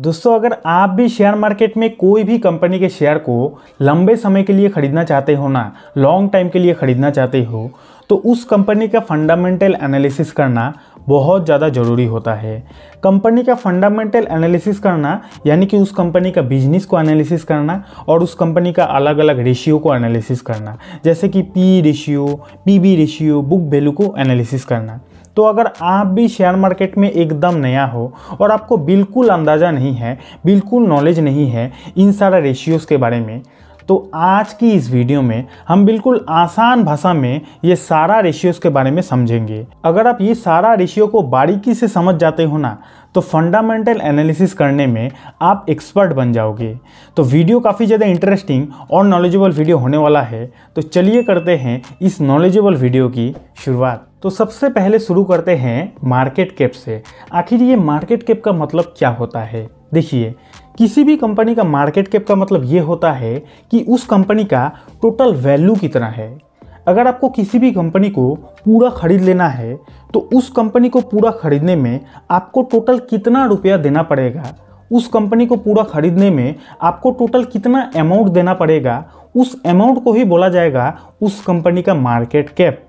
दोस्तों अगर आप भी शेयर मार्केट में कोई भी कंपनी के शेयर को लंबे समय के लिए ख़रीदना चाहते हो ना लॉन्ग टाइम के लिए ख़रीदना चाहते हो तो उस कंपनी का फंडामेंटल एनालिसिस करना बहुत ज़्यादा ज़रूरी होता है कंपनी का फंडामेंटल एनालिसिस करना यानी कि उस कंपनी का बिजनेस को एनालिसिस करना और उस कंपनी का अलग अलग रेशियो को एनालिसिस करना जैसे कि P ratio P B ratio book value को एनालिसिस करना तो अगर आप भी शेयर मार्केट में एकदम नया हो और आपको बिल्कुल अंदाज़ा नहीं है बिल्कुल नॉलेज नहीं है इन सारा रेशियोज़ के बारे में तो आज की इस वीडियो में हम बिल्कुल आसान भाषा में ये सारा रेशियोज़ के बारे में समझेंगे अगर आप ये सारा रेशियो को बारीकी से समझ जाते हो ना तो फंडामेंटल एनालिसिस करने में आप एक्सपर्ट बन जाओगे तो वीडियो काफ़ी ज़्यादा इंटरेस्टिंग और नॉलेजेबल वीडियो होने वाला है तो चलिए करते हैं इस नॉलेजेबल वीडियो की शुरुआत तो सबसे पहले शुरू करते हैं मार्केट कैप से आखिर ये मार्केट कैप का मतलब क्या होता है देखिए किसी भी कंपनी का मार्केट कैप का मतलब ये होता है कि उस कंपनी का टोटल वैल्यू कितना है अगर आपको किसी भी कंपनी को पूरा खरीद लेना है तो उस कंपनी को पूरा खरीदने में आपको टोटल कितना रुपया देना पड़ेगा उस कंपनी को पूरा खरीदने में आपको टोटल कितना अमाउंट देना पड़ेगा उस अमाउंट को ही बोला जाएगा उस कंपनी का मार्केट कैप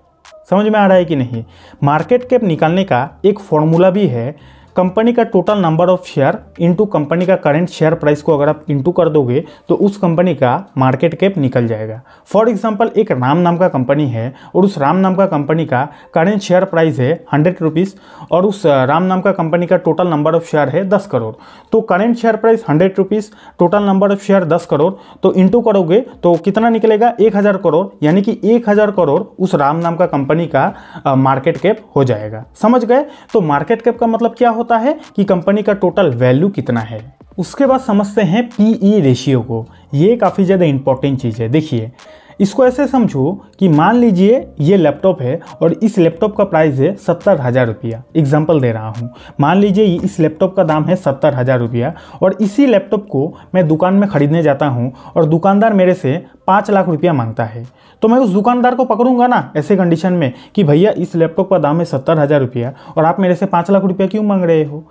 समझ में आ रहा है कि नहीं मार्केट कैप निकालने का एक फॉर्मूला भी है कंपनी का total number of share into company का करंट शेयर प्राइस को अगर आप इंटू कर दोगे तो उस कंपनी का मार्केट कैप निकल जाएगा फॉर एग्जाम्पल एक राम नाम का कंपनी है और उस राम नाम का कंपनी का करंट शेयर प्राइस है हंड्रेड रुपीज़ और उस राम नाम का कंपनी का टोटल नंबर ऑफ शेयर है दस करोड़ तो current share price hundred rupees total number of share दस करोड़ तो इंटू करोगे तो कितना निकलेगा एक हज़ार करोड़ यानी कि एक हज़ार करोड़ उस राम नाम का कंपनी का मार्केट कैप हो जाएगा समझ गए तो मार्केट कैप का मतलब क्या हो होता है कि कंपनी का टोटल वैल्यू कितना है उसके बाद समझते हैं पीई रेशियो e को ये काफ़ी ज़्यादा इंपॉर्टेंट चीज़ है देखिए इसको ऐसे समझो कि मान लीजिए ये लैपटॉप है और इस लैपटॉप का प्राइस है सत्तर हज़ार रुपया एग्जाम्पल दे रहा हूँ मान लीजिए इस लैपटॉप का दाम है सत्तर हज़ार रुपया और इसी लैपटॉप को मैं दुकान में ख़रीदने जाता हूँ और दुकानदार मेरे से पाँच लाख रुपया मांगता है तो मैं उस दुकानदार को पकड़ूंगा ना ऐसे कंडीशन में कि भैया इस लैपटॉप का दाम है सत्तर हज़ार रुपया और आप मेरे से पाँच लाख रुपया क्यों मांग रहे हो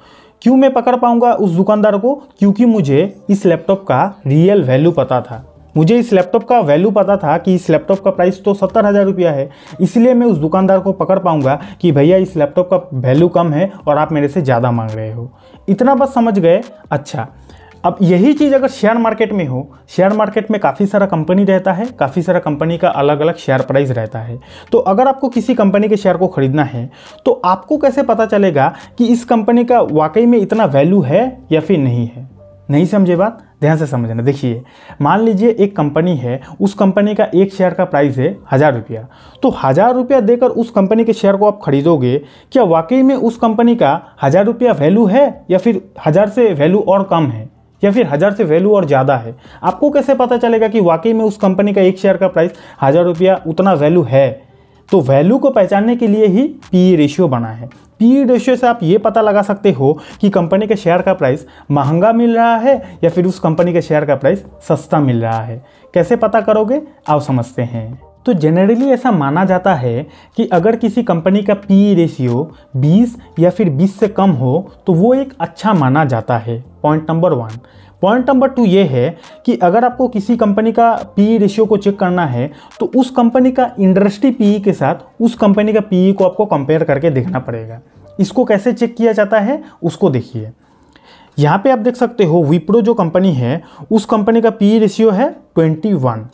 क्यों मैं पकड़ पाऊंगा उस दुकानदार को क्योंकि मुझे इस लैपटॉप का रियल वैल्यू पता था मुझे इस लैपटॉप का वैल्यू पता था कि इस लैपटॉप का प्राइस तो सत्तर हज़ार रुपया है इसलिए मैं उस दुकानदार को पकड़ पाऊंगा कि भैया इस लैपटॉप का वैल्यू कम है और आप मेरे से ज़्यादा मांग रहे हो इतना बस समझ गए अच्छा अब यही चीज़ अगर शेयर मार्केट में हो शेयर मार्केट में काफ़ी सारा कंपनी रहता है काफ़ी सारा कंपनी का अलग अलग शेयर प्राइस रहता है तो अगर आपको किसी कंपनी के शेयर को ख़रीदना है तो आपको कैसे पता चलेगा कि इस कंपनी का वाकई में इतना वैल्यू है या फिर नहीं है नहीं समझे बात ध्यान से समझना देखिए मान लीजिए एक कंपनी है उस कंपनी का एक शेयर का प्राइस है हज़ार रुपया तो हज़ार रुपया देकर उस कंपनी के शेयर को आप खरीदोगे क्या वाकई में उस कंपनी का हज़ार रुपया वैल्यू है या फिर हज़ार से वैल्यू और कम है या फिर हज़ार से वैल्यू और ज़्यादा है आपको कैसे पता चलेगा कि वाकई में उस कंपनी का एक शेयर का प्राइस हज़ार रुपया उतना वैल्यू है तो वैल्यू को पहचानने के लिए ही पी रेशियो e बना है पी रेशियो e से आप ये पता लगा सकते हो कि कंपनी के शेयर का प्राइस महंगा मिल रहा है या फिर उस कंपनी के शेयर का प्राइस सस्ता मिल रहा है कैसे पता करोगे आप समझते हैं तो जनरली ऐसा माना जाता है कि अगर किसी कंपनी का पी रेशियो 20 या फिर 20 से कम हो तो वो एक अच्छा माना जाता है point number one point number two ये है कि अगर आपको किसी कंपनी का पी रेशियो e को चेक करना है तो उस कंपनी का इंडस्ट्री पी e के साथ उस कंपनी का पी e को आपको कंपेयर करके देखना पड़ेगा इसको कैसे चेक किया जाता है उसको देखिए यहाँ पे आप देख सकते हो विप्रो जो कंपनी है उस कंपनी का पी रेशियो है 21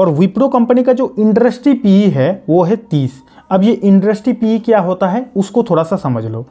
और विप्रो कंपनी का जो इंडस्ट्री पी है वो है 30 अब ये इंडस्ट्री पी क्या होता है उसको थोड़ा सा समझ लो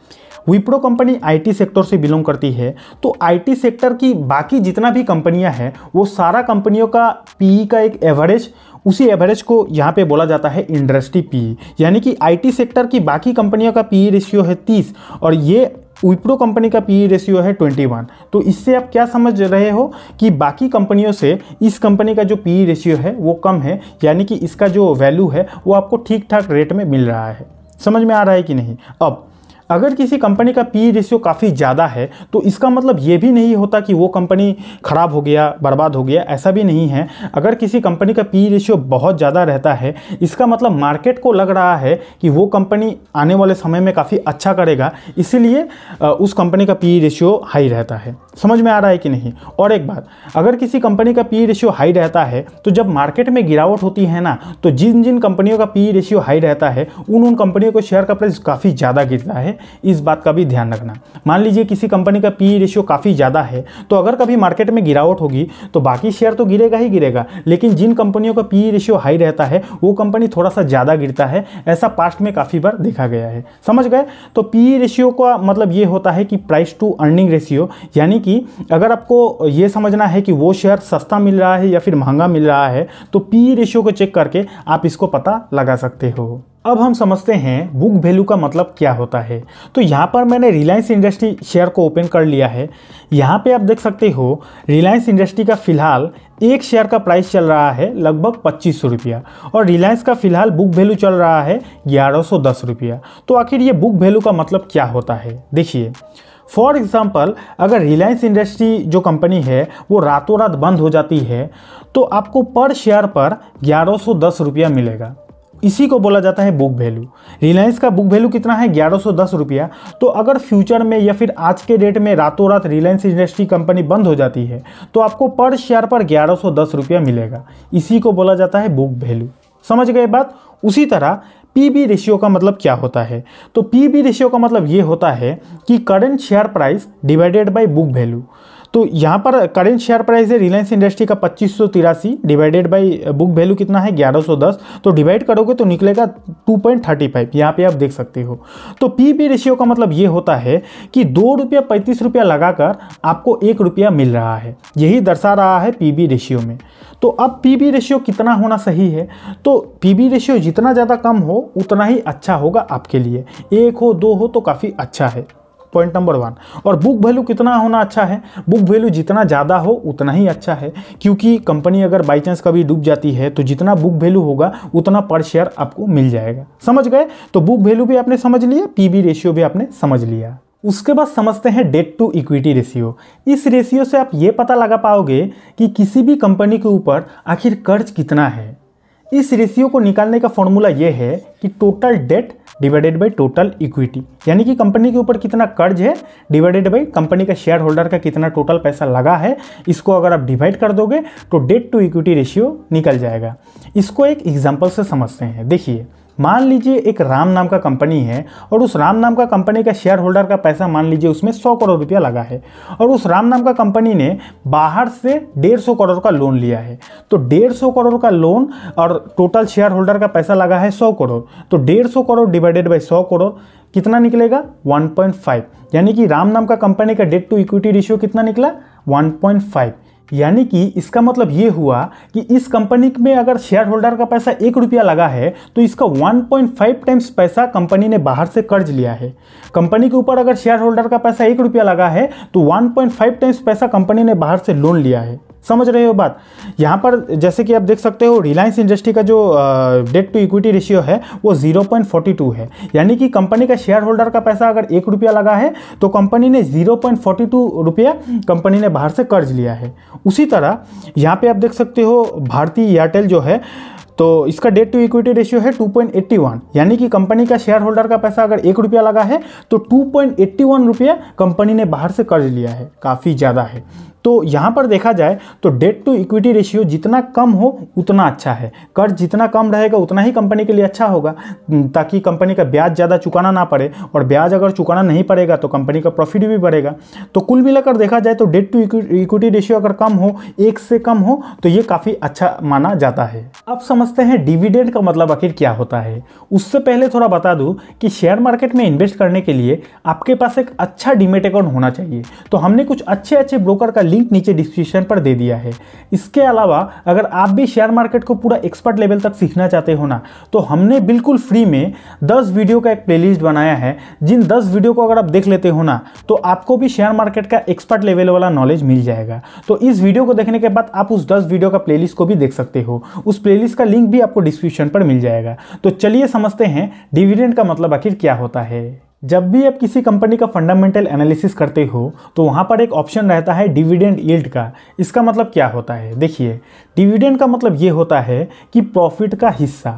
विप्रो कंपनी आईटी सेक्टर से बिलोंग करती है तो आईटी सेक्टर की बाकी जितना भी कंपनियां हैं वो सारा कंपनियों का पीई e का एक एवरेज उसी एवरेज को यहाँ पे बोला जाता है इंडस्ट्री पी e। यानी कि आईटी सेक्टर की बाकी कंपनियों का पी रेशियो e है तीस और ये विप्रो कंपनी का पी रेशियो है 21 तो इससे आप क्या समझ रहे हो कि बाकी कंपनियों से इस कंपनी का जो पी रेशियो है वो कम है यानी कि इसका जो वैल्यू है वो आपको ठीक ठाक रेट में मिल रहा है समझ में आ रहा है कि नहीं अब अगर किसी कंपनी का पी रेशियो काफ़ी ज़्यादा है तो इसका मतलब ये भी नहीं होता कि वो कंपनी ख़राब हो गया बर्बाद हो गया ऐसा भी नहीं है अगर किसी कंपनी का पी रेशियो बहुत ज़्यादा रहता है इसका मतलब मार्केट को लग रहा है कि वो कंपनी आने वाले समय में काफ़ी अच्छा करेगा इसीलिए उस कंपनी का पी रेशियो हाई रहता है समझ में आ रहा है कि नहीं और एक बात अगर किसी कंपनी का पी रेशियो हाई रहता है तो जब मार्केट में गिरावट होती है ना तो जिन जिन कंपनियों का पी रेशियो हाई रहता है उन उन कंपनियों को शेयर का प्राइस काफ़ी ज़्यादा गिरता है इस बात का भी ध्यान रखना मान लीजिए किसी कंपनी का पी रेशियो e काफ़ी ज़्यादा है तो अगर कभी मार्केट में गिरावट होगी तो बाकी शेयर तो गिरेगा ही गिरेगा लेकिन जिन कंपनियों का पी रेशियो हाई रहता है वो कंपनी थोड़ा सा ज़्यादा गिरता है ऐसा पास्ट में काफ़ी बार देखा गया है समझ गए तो पी रेशियो e का मतलब ये होता है कि प्राइस टू अर्निंग रेशियो यानी कि अगर आपको ये समझना है कि वो शेयर सस्ता मिल रहा है या फिर महंगा मिल रहा है तो पी रेशियो e को चेक करके आप इसको पता लगा सकते हो अब हम समझते हैं बुक वैल्यू का मतलब क्या होता है तो यहाँ पर मैंने रिलायंस इंडस्ट्री शेयर को ओपन कर लिया है यहाँ पे आप देख सकते हो रिलायंस इंडस्ट्री का फिलहाल एक शेयर का प्राइस चल रहा है लगभग पच्चीस सौ रुपया और रिलायंस का फिलहाल बुक वैल्यू चल रहा है ग्यारह सौ दस रुपया तो आखिर ये बुक वैल्यू का मतलब क्या होता है देखिए फॉर एग्ज़ाम्पल अगर रिलायंस इंडस्ट्री जो कंपनी है वो रातों रात बंद हो जाती है तो आपको पर शेयर पर ग्यारह सौ दस रुपया मिलेगा इसी को बोला जाता है बुक वैल्यू रिलायंस का बुक वैल्यू कितना है ग्यारह सौ दस रुपया तो अगर फ्यूचर में या फिर आज के डेट में रातों रात रिलायंस इंडस्ट्री कंपनी बंद हो जाती है तो आपको पर शेयर पर ग्यारह सौ दस रुपया मिलेगा इसी को बोला जाता है बुक वैल्यू समझ गए बात उसी तरह पी बी रेशियो का मतलब क्या होता है तो पी बी रेशियो का मतलब ये होता है कि current share price divided by book value तो यहाँ पर करेंट शेयर प्राइस है रिलायंस इंडस्ट्री का पच्चीस सौ तिरासी डिवाइडेड बाई बुक वैल्यू कितना है ग्यारह सौ दस तो डिवाइड करोगे तो निकलेगा टू पॉइंट थर्टी फाइव यहाँ पर आप देख सकते हो तो पी बी रेशियो का मतलब ये होता है कि दो रुपया पैंतीस रुपया लगाकर आपको एक रुपया मिल रहा है यही दर्शा रहा है पी बी रेशियो में तो अब पी बी रेशियो कितना होना सही है तो पी बी रेशियो जितना ज़्यादा कम हो उतना ही अच्छा होगा आपके लिए एक हो दो हो तो काफ़ी अच्छा है पॉइंट नंबर वन और बुक वैल्यू कितना होना अच्छा है बुक वैल्यू जितना ज़्यादा हो उतना ही अच्छा है क्योंकि कंपनी अगर बाई चांस कभी डूब जाती है तो जितना बुक वैल्यू होगा उतना पर शेयर आपको मिल जाएगा समझ गए तो बुक वैल्यू भी आपने समझ लिया पी रेशियो भी आपने समझ लिया उसके बाद समझते हैं डेट टू इक्विटी रेशियो इस रेशियो से आप ये पता लगा पाओगे कि किसी भी कंपनी के ऊपर आखिर कर्ज कितना है इस रेशियो को निकालने का फॉर्मूला ये है कि total debt divided by total equity यानी कि कंपनी के ऊपर कितना कर्ज है डिवाइडेड बाई कंपनी का शेयर होल्डर का कितना टोटल पैसा लगा है इसको अगर आप डिवाइड कर दोगे तो डेट टू इक्विटी रेशियो निकल जाएगा इसको एक एग्जाम्पल से समझते हैं देखिए मान लीजिए एक राम नाम का कंपनी है और उस राम नाम का कंपनी का शेयर होल्डर का पैसा मान लीजिए उसमें सौ करोड़ रुपया लगा है और उस राम नाम का कंपनी ने बाहर से डेढ़ सौ करोड़ का लोन लिया है तो डेढ़ सौ करोड़ का लोन और टोटल शेयर होल्डर का पैसा लगा है सौ करोड़ तो डेढ़ सौ करोड़ डिवाइडेड बाई सौ करोड़ कितना निकलेगा वन यानी कि राम नाम का कंपनी का डेट टू इक्विटी रेशियो कितना निकला वन यानी कि इसका मतलब ये हुआ कि इस कंपनी में अगर शेयर होल्डर का पैसा एक रुपया लगा है तो इसका 1.5 टाइम्स पैसा कंपनी ने बाहर से कर्ज लिया है कंपनी के ऊपर अगर शेयर होल्डर का पैसा एक रुपया लगा है तो 1.5 टाइम्स पैसा कंपनी ने बाहर से लोन लिया है समझ रहे हो बात यहाँ पर जैसे कि आप देख सकते हो रिलायंस इंडस्ट्री का जो डेट टू इक्विटी रेशियो है वो 0.42 है यानी कि कंपनी का शेयर होल्डर का पैसा अगर एक रुपया लगा है तो कंपनी ने 0.42 रुपया कंपनी ने बाहर से कर्ज लिया है उसी तरह यहाँ पे आप देख सकते हो भारतीय एयरटेल जो है तो इसका डेट टू इक्विटी रेशियो है 2.81 यानी कि कंपनी का शेयर होल्डर का पैसा अगर एक रुपया लगा है तो 2.81 रुपया कंपनी ने बाहर से कर्ज लिया है काफ़ी ज़्यादा है तो यहाँ पर देखा जाए तो डेट टू इक्विटी रेशियो जितना कम हो उतना अच्छा है कर्ज जितना कम रहेगा उतना ही कंपनी के लिए अच्छा होगा ताकि कंपनी का ब्याज ज़्यादा चुकाना ना पड़े और ब्याज अगर चुकाना नहीं पड़ेगा तो कंपनी का प्रॉफिट भी बढ़ेगा तो कुल मिलाकर देखा जाए तो डेट टू इक्विटी रेशियो अगर कम हो एक से कम हो तो ये काफ़ी अच्छा माना जाता है अब समझते हैं डिविडेंड का मतलब आखिर क्या होता है उससे पहले थोड़ा बता दूँ कि शेयर मार्केट में इन्वेस्ट करने के लिए आपके पास एक अच्छा डिमेट अकाउंट होना चाहिए तो हमने कुछ अच्छे अच्छे ब्रोकर का लिंक नीचे डिस्क्रिप्शन पर दे दिया है इसके अलावा अगर आप भी शेयर मार्केट को पूरा एक्सपर्ट लेवल तक सीखना चाहते हो ना तो हमने बिल्कुल फ्री में 10 वीडियो का एक प्लेलिस्ट बनाया है जिन 10 वीडियो को अगर आप देख लेते हो ना तो आपको भी शेयर मार्केट का एक्सपर्ट लेवल वाला नॉलेज मिल जाएगा तो इस वीडियो को देखने के बाद आप उस दस वीडियो का प्लेलिस्ट को भी देख सकते हो उस प्ले का लिंक भी आपको डिस्क्रिप्शन पर मिल जाएगा तो चलिए समझते हैं डिविडेंड का मतलब आखिर क्या होता है जब भी आप किसी कंपनी का फंडामेंटल एनालिसिस करते हो तो वहाँ पर एक ऑप्शन रहता है डिविडेंड यील्ड का इसका मतलब क्या होता है देखिए डिविडेंड का मतलब ये होता है कि प्रॉफिट का हिस्सा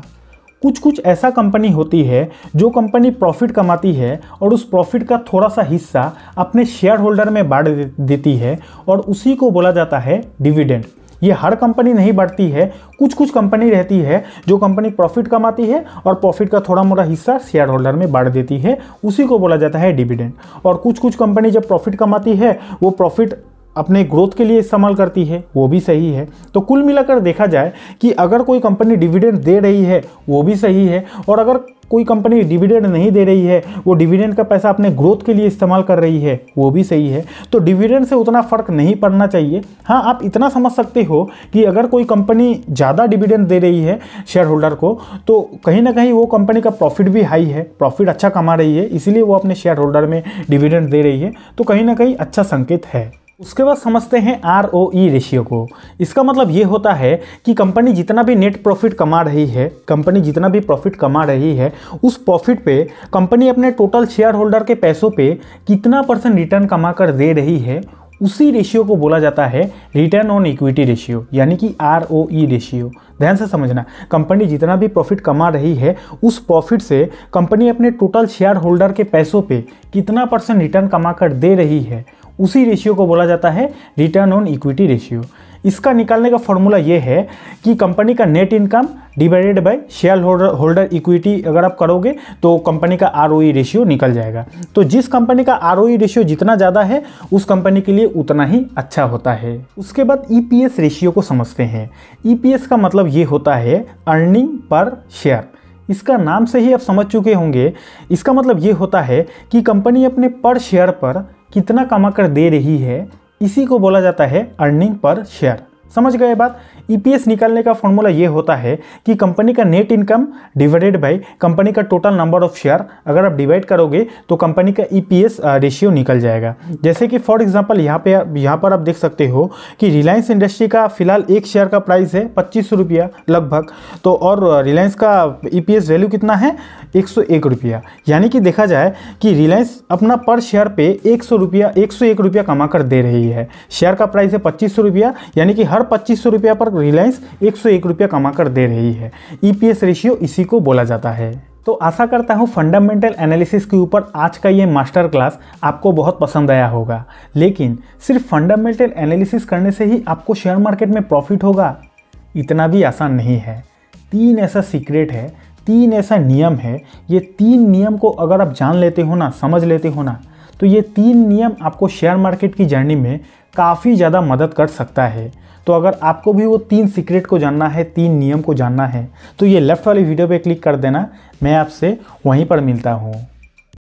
कुछ कुछ ऐसा कंपनी होती है जो कंपनी प्रॉफिट कमाती है और उस प्रॉफिट का थोड़ा सा हिस्सा अपने शेयर होल्डर में बांट देती है और उसी को बोला जाता है डिविडेंड ये हर कंपनी नहीं बढ़ती है कुछ कुछ कंपनी रहती है जो कंपनी प्रॉफिट कमाती है और प्रॉफिट का थोड़ा मोटा हिस्सा शेयर होल्डर में बांट देती है उसी को बोला जाता है डिविडेंड और कुछ कुछ कंपनी जब प्रॉफिट कमाती है वो प्रॉफिट अपने ग्रोथ के लिए इस्तेमाल करती है वो भी सही है तो कुल मिलाकर देखा जाए कि अगर कोई कंपनी डिविडेंड दे रही है वो भी सही है और अगर कोई कंपनी डिविडेंड नहीं दे रही है वो डिविडेंड का पैसा अपने ग्रोथ के लिए इस्तेमाल कर रही है वो भी सही है तो डिविडेंड से उतना फ़र्क नहीं पड़ना चाहिए हाँ आप इतना समझ सकते हो कि अगर कोई कंपनी ज़्यादा डिविडेंड दे रही है शेयर होल्डर को तो कहीं ना कहीं वो कंपनी का प्रॉफिट भी हाई है प्रॉफिट अच्छा कमा रही है इसीलिए वो अपने शेयर होल्डर में डिविडेंड दे रही है तो कहीं ना कहीं अच्छा संकेत है उसके बाद समझते हैं आर ओ ई रेशियो को इसका मतलब ये होता है कि कंपनी जितना भी नेट प्रॉफिट कमा रही है कंपनी जितना भी प्रॉफिट कमा रही है उस प्रॉफिट पे कंपनी अपने टोटल शेयर होल्डर के पैसों पे कितना परसेंट रिटर्न कमा कर दे रही है उसी रेशियो को बोला जाता है रिटर्न ऑन इक्विटी रेशियो यानी कि आर ओ ई रेशियो ध्यान से समझना कंपनी जितना भी प्रॉफिट कमा रही है उस प्रॉफिट से कंपनी अपने टोटल शेयर होल्डर के पैसों पे कितना परसेंट रिटर्न कमा कर दे रही है उसी रेशियो को बोला जाता है रिटर्न ऑन इक्विटी रेशियो इसका निकालने का फॉर्मूला ये है कि कंपनी का net income divided by share holder holder equity अगर आप करोगे तो कंपनी का आर रेशियो e निकल जाएगा तो जिस कंपनी का आर रेशियो e जितना ज़्यादा है उस कंपनी के लिए उतना ही अच्छा होता है उसके बाद ई e रेशियो को समझते हैं ई का मतलब ये होता है अर्निंग पर शेयर इसका नाम से ही आप समझ चुके होंगे इसका मतलब ये होता है कि कंपनी अपने पर शेयर पर कितना कमा कर दे रही है इसी को बोला जाता है अर्निंग पर शेयर समझ गए बात ईपीएस e निकालने का फॉर्मूला ये होता है कि कंपनी का net income divided by company का टोटल नंबर ऑफ शेयर अगर आप डिवाइड करोगे तो कंपनी का ईपीएस e रेशियो निकल जाएगा जैसे कि फॉर एग्जांपल यहाँ पे यहाँ पर आप देख सकते हो कि रिलायंस इंडस्ट्री का फिलहाल एक शेयर का प्राइस है पच्चीस रुपया लगभग तो और रिलायंस का ई e वैल्यू कितना है एक सौ एक रुपया यानी कि देखा जाए कि रिलायंस अपना पर शेयर पे एक सौ रुपया एक सौ एक रुपया कमा कर दे रही है शेयर का प्राइस है पच्चीस रुपया यानी कि हर हर पच्चीस सौ रुपया पर रिलायंस एक सौ एक रुपया कमा कर दे रही है ईपीएस e रेशियो इसी को बोला जाता है तो आशा करता हूँ फंडामेंटल एनालिसिस के ऊपर आज का ये मास्टर क्लास आपको बहुत पसंद आया होगा लेकिन सिर्फ फंडामेंटल एनालिसिस करने से ही आपको शेयर मार्केट में प्रॉफिट होगा इतना भी आसान नहीं है तीन ऐसा सीक्रेट है तीन ऐसा नियम है ये तीन नियम को अगर आप जान लेते हो ना समझ लेते हो ना तो ये तीन नियम आपको शेयर मार्केट की जर्नी में काफ़ी ज़्यादा मदद कर सकता है तो अगर आपको भी वो तीन सीक्रेट को जानना है तीन नियम को जानना है तो ये लेफ़्ट वाली वीडियो पे क्लिक कर देना मैं आपसे वहीं पर मिलता हूँ